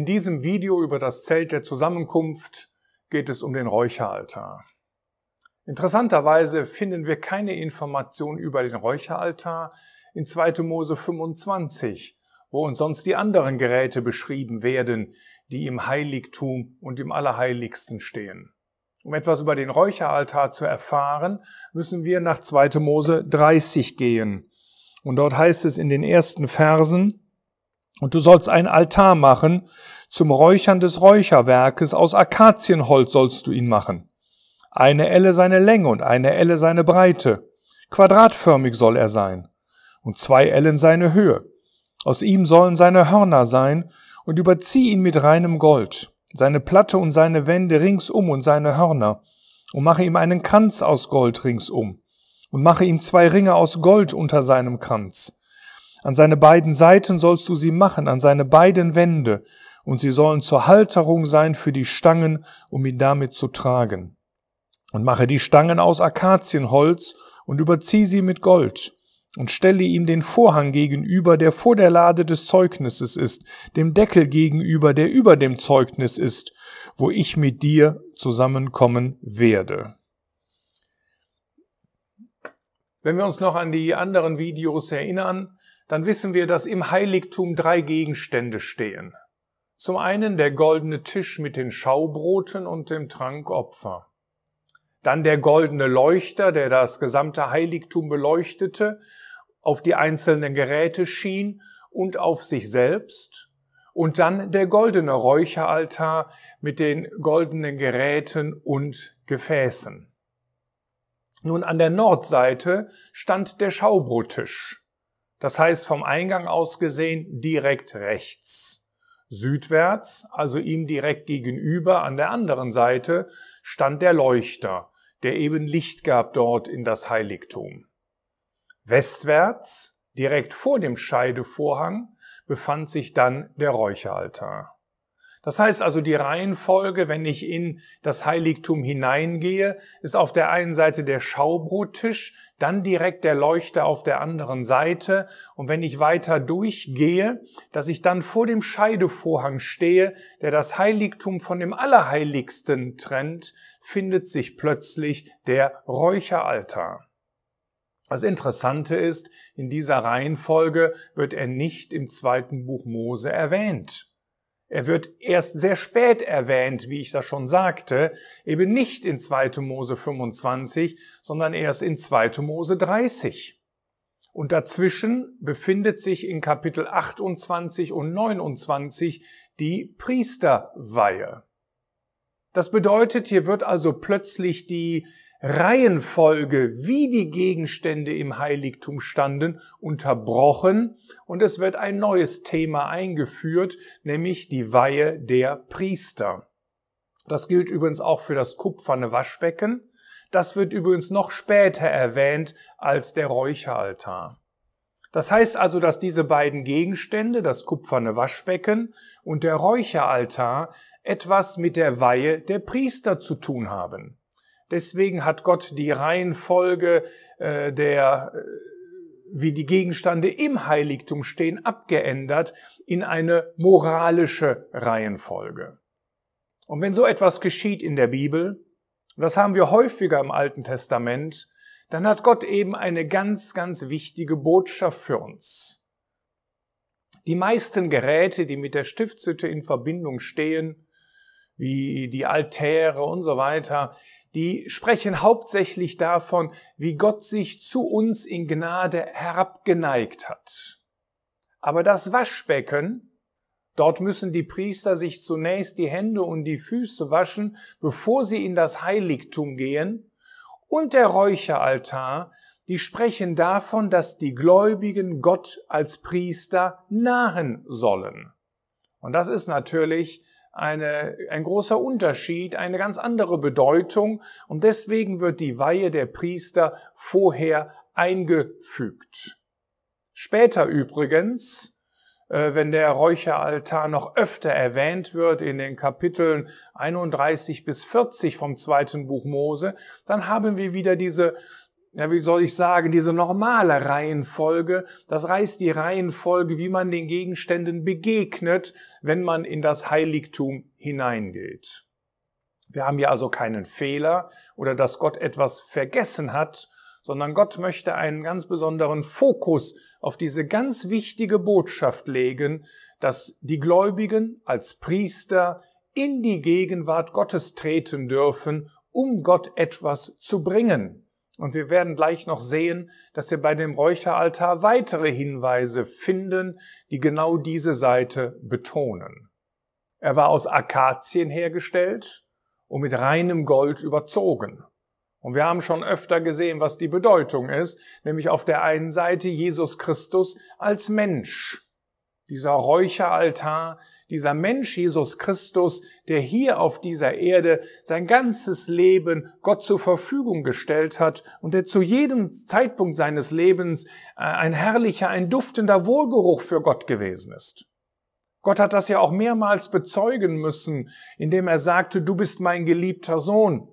In diesem Video über das Zelt der Zusammenkunft geht es um den Räucheraltar. Interessanterweise finden wir keine Informationen über den Räucheraltar in 2. Mose 25, wo uns sonst die anderen Geräte beschrieben werden, die im Heiligtum und im Allerheiligsten stehen. Um etwas über den Räucheraltar zu erfahren, müssen wir nach 2. Mose 30 gehen. Und dort heißt es in den ersten Versen, und du sollst einen Altar machen zum Räuchern des Räucherwerkes, aus Akazienholz sollst du ihn machen. Eine Elle seine Länge und eine Elle seine Breite. Quadratförmig soll er sein. Und zwei Ellen seine Höhe. Aus ihm sollen seine Hörner sein, und überzieh ihn mit reinem Gold, seine Platte und seine Wände ringsum und seine Hörner, und mache ihm einen Kranz aus Gold ringsum, und mache ihm zwei Ringe aus Gold unter seinem Kranz. An seine beiden Seiten sollst du sie machen, an seine beiden Wände, und sie sollen zur Halterung sein für die Stangen, um ihn damit zu tragen. Und mache die Stangen aus Akazienholz und überziehe sie mit Gold und stelle ihm den Vorhang gegenüber, der vor der Lade des Zeugnisses ist, dem Deckel gegenüber, der über dem Zeugnis ist, wo ich mit dir zusammenkommen werde. Wenn wir uns noch an die anderen Videos erinnern, dann wissen wir, dass im Heiligtum drei Gegenstände stehen. Zum einen der goldene Tisch mit den Schaubroten und dem Trankopfer. Dann der goldene Leuchter, der das gesamte Heiligtum beleuchtete, auf die einzelnen Geräte schien und auf sich selbst. Und dann der goldene Räucheraltar mit den goldenen Geräten und Gefäßen. Nun an der Nordseite stand der Schaubrottisch. Das heißt vom Eingang aus gesehen direkt rechts. Südwärts, also ihm direkt gegenüber an der anderen Seite, stand der Leuchter, der eben Licht gab dort in das Heiligtum. Westwärts, direkt vor dem Scheidevorhang, befand sich dann der Räucheraltar. Das heißt also, die Reihenfolge, wenn ich in das Heiligtum hineingehe, ist auf der einen Seite der Schaubrottisch, dann direkt der Leuchter auf der anderen Seite. Und wenn ich weiter durchgehe, dass ich dann vor dem Scheidevorhang stehe, der das Heiligtum von dem Allerheiligsten trennt, findet sich plötzlich der Räucheraltar. Das Interessante ist, in dieser Reihenfolge wird er nicht im zweiten Buch Mose erwähnt. Er wird erst sehr spät erwähnt, wie ich das schon sagte, eben nicht in 2. Mose 25, sondern erst in 2. Mose 30. Und dazwischen befindet sich in Kapitel 28 und 29 die Priesterweihe. Das bedeutet, hier wird also plötzlich die Reihenfolge, wie die Gegenstände im Heiligtum standen, unterbrochen und es wird ein neues Thema eingeführt, nämlich die Weihe der Priester. Das gilt übrigens auch für das kupferne Waschbecken. Das wird übrigens noch später erwähnt als der Räucheraltar. Das heißt also, dass diese beiden Gegenstände, das kupferne Waschbecken und der Räucheraltar, etwas mit der Weihe der Priester zu tun haben. Deswegen hat Gott die Reihenfolge äh, der, äh, wie die Gegenstände im Heiligtum stehen, abgeändert in eine moralische Reihenfolge. Und wenn so etwas geschieht in der Bibel, das haben wir häufiger im Alten Testament, dann hat Gott eben eine ganz, ganz wichtige Botschaft für uns. Die meisten Geräte, die mit der Stiftshütte in Verbindung stehen, wie die Altäre und so weiter, die sprechen hauptsächlich davon, wie Gott sich zu uns in Gnade herabgeneigt hat. Aber das Waschbecken, dort müssen die Priester sich zunächst die Hände und die Füße waschen, bevor sie in das Heiligtum gehen, und der Räucheraltar, die sprechen davon, dass die Gläubigen Gott als Priester nahen sollen. Und das ist natürlich eine, ein großer Unterschied, eine ganz andere Bedeutung und deswegen wird die Weihe der Priester vorher eingefügt. Später übrigens, äh, wenn der Räucheraltar noch öfter erwähnt wird in den Kapiteln 31 bis 40 vom zweiten Buch Mose, dann haben wir wieder diese ja, wie soll ich sagen, diese normale Reihenfolge, das heißt die Reihenfolge, wie man den Gegenständen begegnet, wenn man in das Heiligtum hineingeht. Wir haben hier also keinen Fehler oder dass Gott etwas vergessen hat, sondern Gott möchte einen ganz besonderen Fokus auf diese ganz wichtige Botschaft legen, dass die Gläubigen als Priester in die Gegenwart Gottes treten dürfen, um Gott etwas zu bringen. Und wir werden gleich noch sehen, dass wir bei dem Räucheraltar weitere Hinweise finden, die genau diese Seite betonen. Er war aus Akazien hergestellt und mit reinem Gold überzogen. Und wir haben schon öfter gesehen, was die Bedeutung ist, nämlich auf der einen Seite Jesus Christus als Mensch, dieser Räucheraltar, dieser Mensch Jesus Christus, der hier auf dieser Erde sein ganzes Leben Gott zur Verfügung gestellt hat und der zu jedem Zeitpunkt seines Lebens äh, ein herrlicher, ein duftender Wohlgeruch für Gott gewesen ist. Gott hat das ja auch mehrmals bezeugen müssen, indem er sagte, du bist mein geliebter Sohn,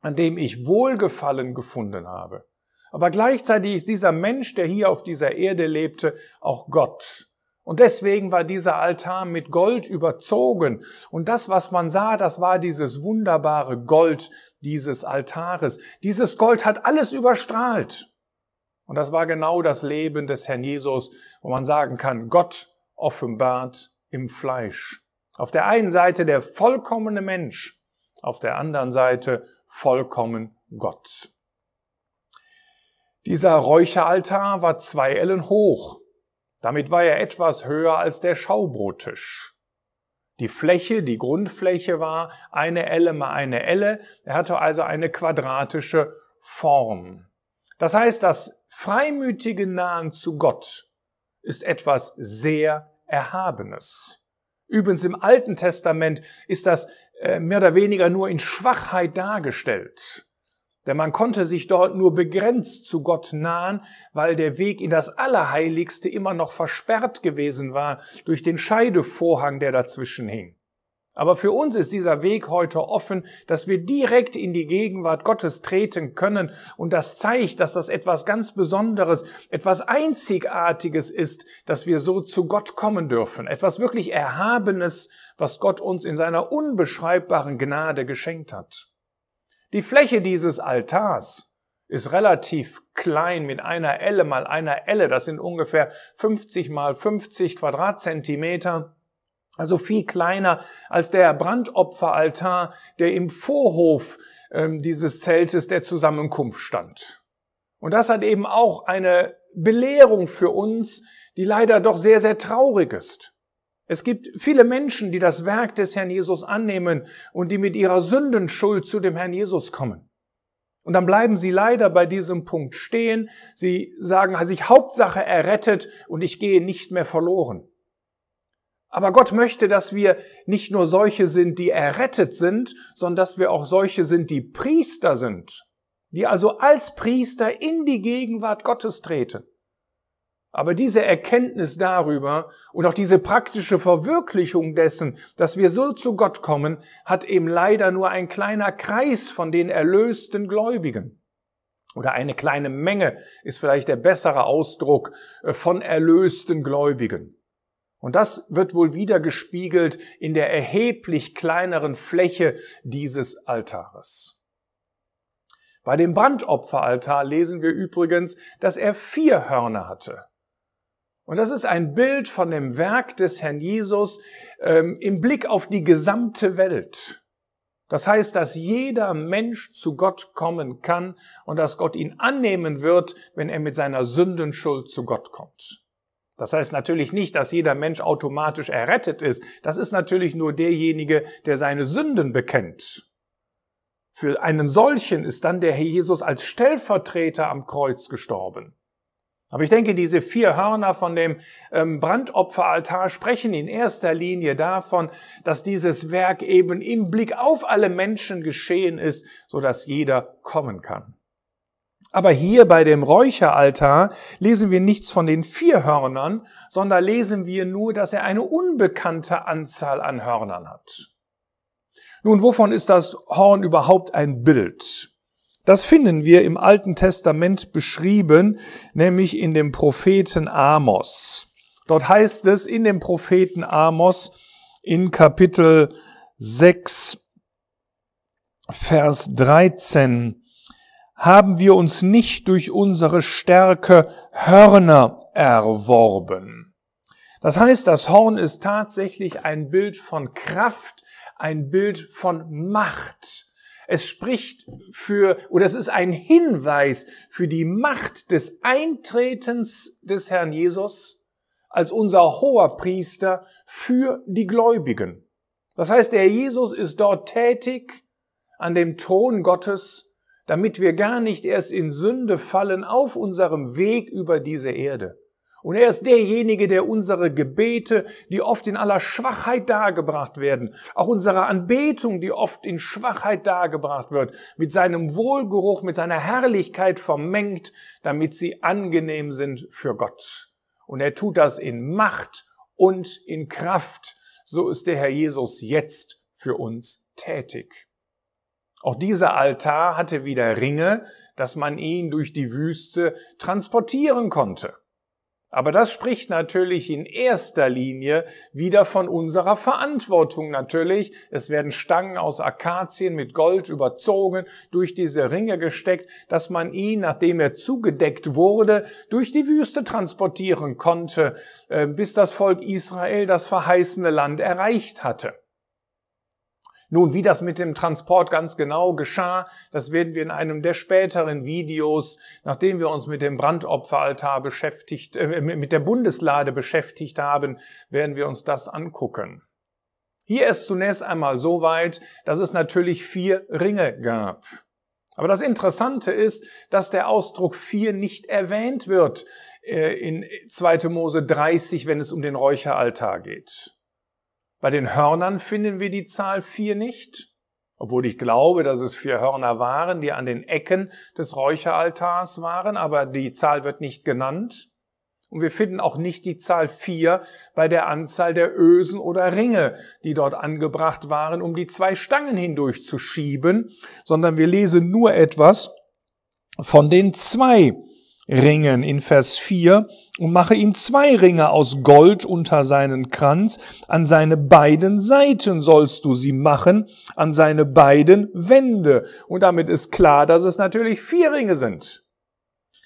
an dem ich Wohlgefallen gefunden habe. Aber gleichzeitig ist dieser Mensch, der hier auf dieser Erde lebte, auch Gott. Und deswegen war dieser Altar mit Gold überzogen. Und das, was man sah, das war dieses wunderbare Gold dieses Altares. Dieses Gold hat alles überstrahlt. Und das war genau das Leben des Herrn Jesus, wo man sagen kann, Gott offenbart im Fleisch. Auf der einen Seite der vollkommene Mensch, auf der anderen Seite vollkommen Gott. Dieser Räucheraltar war zwei Ellen hoch damit war er etwas höher als der Schaubrottisch. Die Fläche, die Grundfläche war eine Elle mal eine Elle. Er hatte also eine quadratische Form. Das heißt, das freimütige Nahen zu Gott ist etwas sehr Erhabenes. Übrigens im Alten Testament ist das äh, mehr oder weniger nur in Schwachheit dargestellt. Denn man konnte sich dort nur begrenzt zu Gott nahen, weil der Weg in das Allerheiligste immer noch versperrt gewesen war durch den Scheidevorhang, der dazwischen hing. Aber für uns ist dieser Weg heute offen, dass wir direkt in die Gegenwart Gottes treten können. Und das zeigt, dass das etwas ganz Besonderes, etwas Einzigartiges ist, dass wir so zu Gott kommen dürfen. Etwas wirklich Erhabenes, was Gott uns in seiner unbeschreibbaren Gnade geschenkt hat. Die Fläche dieses Altars ist relativ klein mit einer Elle mal einer Elle. Das sind ungefähr 50 mal 50 Quadratzentimeter. Also viel kleiner als der Brandopferaltar, der im Vorhof ähm, dieses Zeltes der Zusammenkunft stand. Und das hat eben auch eine Belehrung für uns, die leider doch sehr, sehr traurig ist. Es gibt viele Menschen, die das Werk des Herrn Jesus annehmen und die mit ihrer Sündenschuld zu dem Herrn Jesus kommen. Und dann bleiben sie leider bei diesem Punkt stehen. Sie sagen, also ich Hauptsache errettet und ich gehe nicht mehr verloren. Aber Gott möchte, dass wir nicht nur solche sind, die errettet sind, sondern dass wir auch solche sind, die Priester sind, die also als Priester in die Gegenwart Gottes treten. Aber diese Erkenntnis darüber und auch diese praktische Verwirklichung dessen, dass wir so zu Gott kommen, hat eben leider nur ein kleiner Kreis von den erlösten Gläubigen. Oder eine kleine Menge ist vielleicht der bessere Ausdruck äh, von erlösten Gläubigen. Und das wird wohl wieder gespiegelt in der erheblich kleineren Fläche dieses Altares. Bei dem Brandopferaltar lesen wir übrigens, dass er vier Hörner hatte. Und das ist ein Bild von dem Werk des Herrn Jesus ähm, im Blick auf die gesamte Welt. Das heißt, dass jeder Mensch zu Gott kommen kann und dass Gott ihn annehmen wird, wenn er mit seiner Sündenschuld zu Gott kommt. Das heißt natürlich nicht, dass jeder Mensch automatisch errettet ist. Das ist natürlich nur derjenige, der seine Sünden bekennt. Für einen solchen ist dann der Herr Jesus als Stellvertreter am Kreuz gestorben. Aber ich denke, diese vier Hörner von dem ähm, Brandopferaltar sprechen in erster Linie davon, dass dieses Werk eben im Blick auf alle Menschen geschehen ist, so dass jeder kommen kann. Aber hier bei dem Räucheraltar lesen wir nichts von den vier Hörnern, sondern lesen wir nur, dass er eine unbekannte Anzahl an Hörnern hat. Nun, wovon ist das Horn überhaupt ein Bild? Das finden wir im Alten Testament beschrieben, nämlich in dem Propheten Amos. Dort heißt es in dem Propheten Amos in Kapitel 6, Vers 13, haben wir uns nicht durch unsere Stärke Hörner erworben. Das heißt, das Horn ist tatsächlich ein Bild von Kraft, ein Bild von Macht. Es spricht für, oder es ist ein Hinweis für die Macht des Eintretens des Herrn Jesus als unser hoher Priester für die Gläubigen. Das heißt, der Jesus ist dort tätig an dem Thron Gottes, damit wir gar nicht erst in Sünde fallen auf unserem Weg über diese Erde. Und er ist derjenige, der unsere Gebete, die oft in aller Schwachheit dargebracht werden, auch unsere Anbetung, die oft in Schwachheit dargebracht wird, mit seinem Wohlgeruch, mit seiner Herrlichkeit vermengt, damit sie angenehm sind für Gott. Und er tut das in Macht und in Kraft. So ist der Herr Jesus jetzt für uns tätig. Auch dieser Altar hatte wieder Ringe, dass man ihn durch die Wüste transportieren konnte. Aber das spricht natürlich in erster Linie wieder von unserer Verantwortung natürlich. Es werden Stangen aus Akazien mit Gold überzogen, durch diese Ringe gesteckt, dass man ihn, nachdem er zugedeckt wurde, durch die Wüste transportieren konnte, äh, bis das Volk Israel das verheißene Land erreicht hatte. Nun, wie das mit dem Transport ganz genau geschah, das werden wir in einem der späteren Videos, nachdem wir uns mit dem Brandopferaltar beschäftigt, äh, mit der Bundeslade beschäftigt haben, werden wir uns das angucken. Hier ist zunächst einmal so weit, dass es natürlich vier Ringe gab. Aber das Interessante ist, dass der Ausdruck vier nicht erwähnt wird äh, in 2. Mose 30, wenn es um den Räucheraltar geht. Bei den Hörnern finden wir die Zahl 4 nicht, obwohl ich glaube, dass es vier Hörner waren, die an den Ecken des Räucheraltars waren, aber die Zahl wird nicht genannt. Und wir finden auch nicht die Zahl 4 bei der Anzahl der Ösen oder Ringe, die dort angebracht waren, um die zwei Stangen hindurchzuschieben, sondern wir lesen nur etwas von den zwei Ringen in Vers 4 und mache ihm zwei Ringe aus Gold unter seinen Kranz, an seine beiden Seiten sollst du sie machen, an seine beiden Wände. Und damit ist klar, dass es natürlich vier Ringe sind.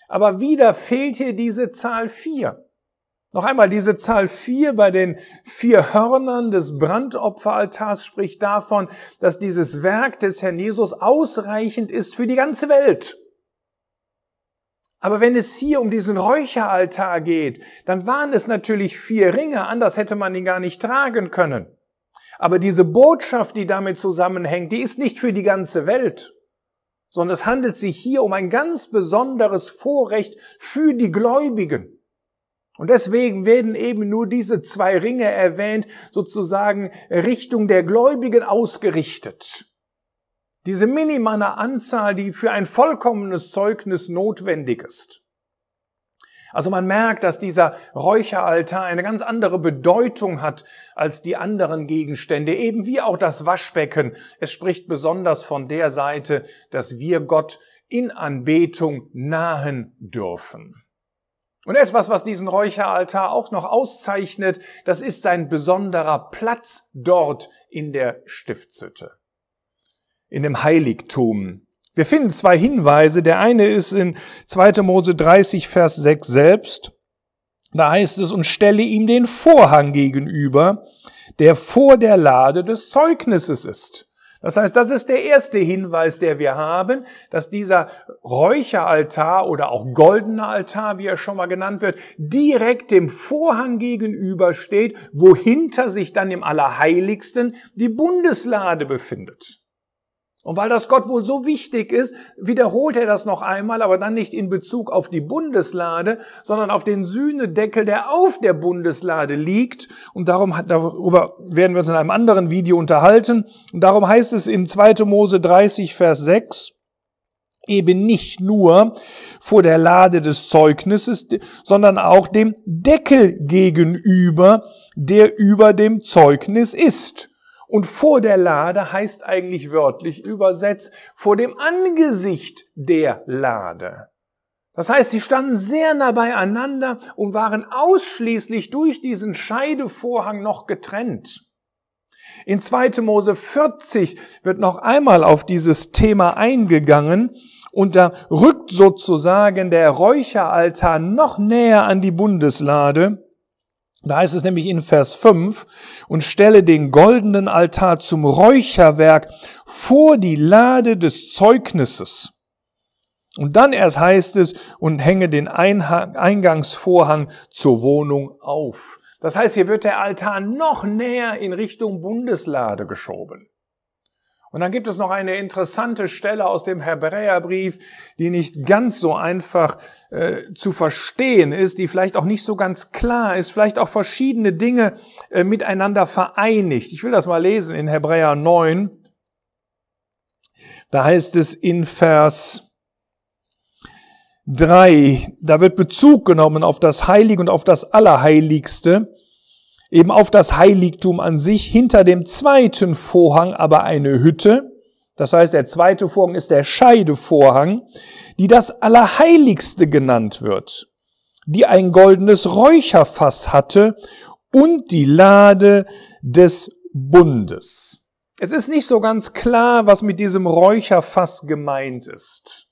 Aber wieder fehlt hier diese Zahl 4. Noch einmal, diese Zahl 4 bei den vier Hörnern des Brandopferaltars spricht davon, dass dieses Werk des Herrn Jesus ausreichend ist für die ganze Welt. Aber wenn es hier um diesen Räucheraltar geht, dann waren es natürlich vier Ringe, anders hätte man ihn gar nicht tragen können. Aber diese Botschaft, die damit zusammenhängt, die ist nicht für die ganze Welt, sondern es handelt sich hier um ein ganz besonderes Vorrecht für die Gläubigen. Und deswegen werden eben nur diese zwei Ringe erwähnt, sozusagen Richtung der Gläubigen ausgerichtet diese minimale Anzahl, die für ein vollkommenes Zeugnis notwendig ist. Also man merkt, dass dieser Räucheraltar eine ganz andere Bedeutung hat als die anderen Gegenstände, eben wie auch das Waschbecken. Es spricht besonders von der Seite, dass wir Gott in Anbetung nahen dürfen. Und etwas, was diesen Räucheraltar auch noch auszeichnet, das ist sein besonderer Platz dort in der Stiftshütte in dem Heiligtum. Wir finden zwei Hinweise. Der eine ist in 2. Mose 30, Vers 6 selbst. Da heißt es, und stelle ihm den Vorhang gegenüber, der vor der Lade des Zeugnisses ist. Das heißt, das ist der erste Hinweis, der wir haben, dass dieser Räucheraltar oder auch goldener Altar, wie er schon mal genannt wird, direkt dem Vorhang gegenüber steht, wohinter sich dann im Allerheiligsten die Bundeslade befindet. Und weil das Gott wohl so wichtig ist, wiederholt er das noch einmal, aber dann nicht in Bezug auf die Bundeslade, sondern auf den Sühnedeckel, der auf der Bundeslade liegt. Und darum, darüber werden wir uns in einem anderen Video unterhalten. Und darum heißt es in 2. Mose 30, Vers 6, eben nicht nur vor der Lade des Zeugnisses, sondern auch dem Deckel gegenüber, der über dem Zeugnis ist. Und vor der Lade heißt eigentlich wörtlich übersetzt vor dem Angesicht der Lade. Das heißt, sie standen sehr nah beieinander und waren ausschließlich durch diesen Scheidevorhang noch getrennt. In 2. Mose 40 wird noch einmal auf dieses Thema eingegangen und da rückt sozusagen der Räucheraltar noch näher an die Bundeslade. Da heißt es nämlich in Vers 5, und stelle den goldenen Altar zum Räucherwerk vor die Lade des Zeugnisses. Und dann erst heißt es, und hänge den Eingangsvorhang zur Wohnung auf. Das heißt, hier wird der Altar noch näher in Richtung Bundeslade geschoben. Und dann gibt es noch eine interessante Stelle aus dem Hebräerbrief, die nicht ganz so einfach äh, zu verstehen ist, die vielleicht auch nicht so ganz klar ist, vielleicht auch verschiedene Dinge äh, miteinander vereinigt. Ich will das mal lesen in Hebräer 9. Da heißt es in Vers 3, da wird Bezug genommen auf das Heilige und auf das Allerheiligste eben auf das Heiligtum an sich, hinter dem zweiten Vorhang aber eine Hütte, das heißt der zweite Vorhang ist der Scheidevorhang, die das Allerheiligste genannt wird, die ein goldenes Räucherfass hatte und die Lade des Bundes. Es ist nicht so ganz klar, was mit diesem Räucherfass gemeint ist.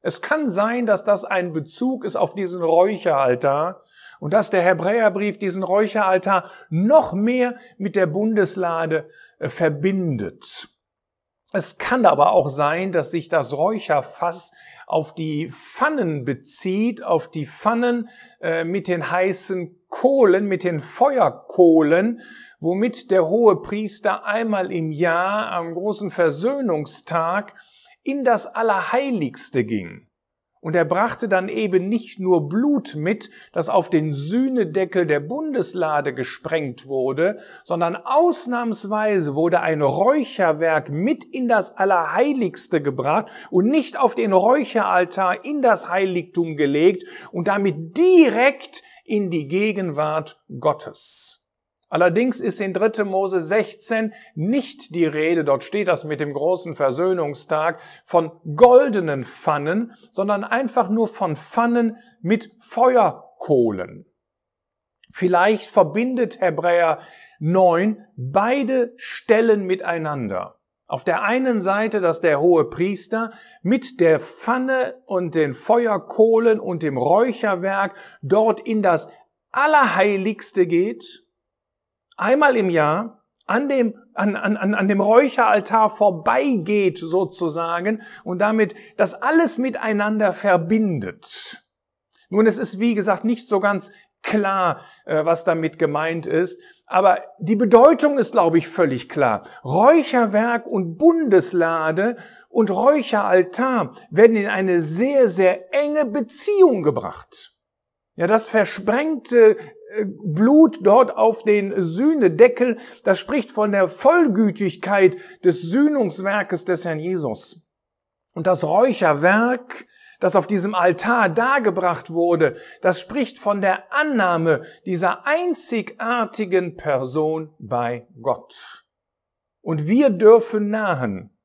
Es kann sein, dass das ein Bezug ist auf diesen Räucheraltar, und dass der Hebräerbrief diesen Räucheraltar noch mehr mit der Bundeslade äh, verbindet. Es kann aber auch sein, dass sich das Räucherfass auf die Pfannen bezieht, auf die Pfannen äh, mit den heißen Kohlen, mit den Feuerkohlen, womit der hohe Priester einmal im Jahr am großen Versöhnungstag in das Allerheiligste ging. Und er brachte dann eben nicht nur Blut mit, das auf den Sühnedeckel der Bundeslade gesprengt wurde, sondern ausnahmsweise wurde ein Räucherwerk mit in das Allerheiligste gebracht und nicht auf den Räucheraltar in das Heiligtum gelegt und damit direkt in die Gegenwart Gottes. Allerdings ist in 3. Mose 16 nicht die Rede, dort steht das mit dem großen Versöhnungstag, von goldenen Pfannen, sondern einfach nur von Pfannen mit Feuerkohlen. Vielleicht verbindet Hebräer 9 beide Stellen miteinander. Auf der einen Seite, dass der hohe Priester mit der Pfanne und den Feuerkohlen und dem Räucherwerk dort in das Allerheiligste geht einmal im Jahr an dem, an, an, an dem Räucheraltar vorbeigeht sozusagen und damit das alles miteinander verbindet. Nun, es ist wie gesagt nicht so ganz klar, äh, was damit gemeint ist, aber die Bedeutung ist, glaube ich, völlig klar. Räucherwerk und Bundeslade und Räucheraltar werden in eine sehr, sehr enge Beziehung gebracht. Ja, das versprengte äh, Blut dort auf den Sühnedeckel, das spricht von der Vollgütigkeit des Sühnungswerkes des Herrn Jesus. Und das Räucherwerk, das auf diesem Altar dargebracht wurde, das spricht von der Annahme dieser einzigartigen Person bei Gott. Und wir dürfen nahen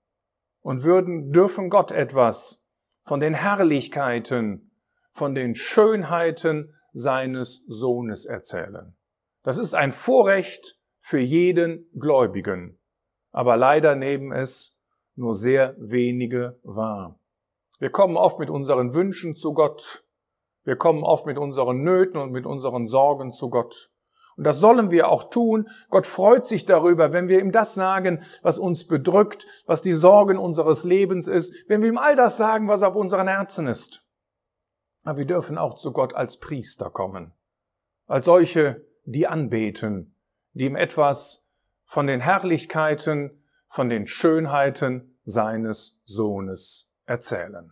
und würden, dürfen Gott etwas von den Herrlichkeiten von den Schönheiten seines Sohnes erzählen. Das ist ein Vorrecht für jeden Gläubigen, aber leider nehmen es nur sehr wenige wahr. Wir kommen oft mit unseren Wünschen zu Gott, wir kommen oft mit unseren Nöten und mit unseren Sorgen zu Gott. Und das sollen wir auch tun. Gott freut sich darüber, wenn wir ihm das sagen, was uns bedrückt, was die Sorgen unseres Lebens ist, wenn wir ihm all das sagen, was auf unseren Herzen ist. Aber ah, wir dürfen auch zu Gott als Priester kommen, als solche, die anbeten, die ihm etwas von den Herrlichkeiten, von den Schönheiten seines Sohnes erzählen.